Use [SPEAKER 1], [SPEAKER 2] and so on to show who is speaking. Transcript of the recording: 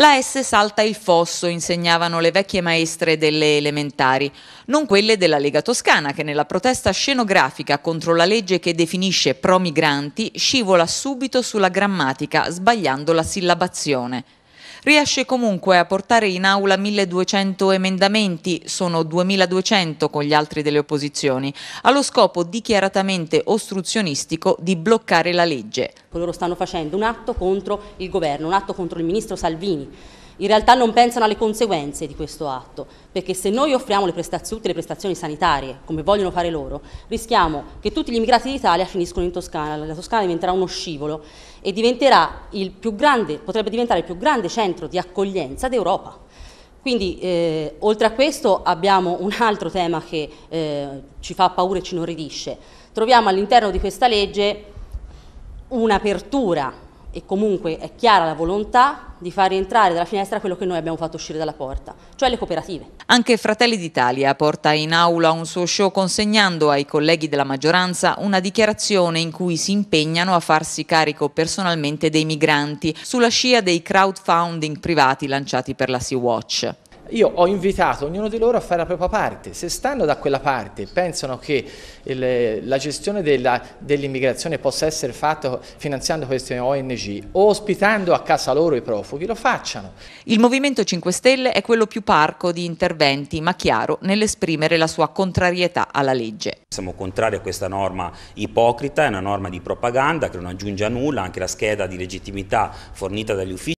[SPEAKER 1] La S salta il fosso, insegnavano le vecchie maestre delle elementari, non quelle della Lega Toscana che nella protesta scenografica contro la legge che definisce promigranti scivola subito sulla grammatica sbagliando la sillabazione riesce comunque a portare in aula 1200 emendamenti, sono 2200 con gli altri delle opposizioni, allo scopo dichiaratamente ostruzionistico di
[SPEAKER 2] bloccare la legge. Loro stanno facendo un atto contro il governo, un atto contro il ministro Salvini in realtà non pensano alle conseguenze di questo atto, perché se noi offriamo le tutte le prestazioni sanitarie, come vogliono fare loro, rischiamo che tutti gli immigrati d'Italia finiscono in Toscana, la Toscana diventerà uno scivolo e grande, potrebbe diventare il più grande centro di accoglienza d'Europa. Quindi eh, oltre a questo abbiamo un altro tema che eh, ci fa paura e ci inorridisce. Troviamo all'interno di questa legge un'apertura e comunque è chiara la volontà di far rientrare dalla finestra quello che noi abbiamo fatto uscire dalla porta, cioè le cooperative.
[SPEAKER 1] Anche Fratelli d'Italia porta in aula un suo show consegnando ai colleghi della maggioranza una dichiarazione in cui si impegnano a farsi carico personalmente dei migranti sulla scia dei crowdfunding
[SPEAKER 3] privati lanciati per la Sea-Watch io ho invitato ognuno di loro a fare la propria parte. Se stanno da quella parte, pensano che il, la gestione dell'immigrazione possa essere fatta finanziando queste ONG o ospitando a casa loro i profughi, lo facciano. Il Movimento 5 Stelle è quello più parco di interventi, ma chiaro nell'esprimere
[SPEAKER 1] la sua contrarietà alla legge. Siamo contrari a questa norma ipocrita, è una norma di propaganda che non aggiunge a nulla, anche la scheda di legittimità fornita dagli uffici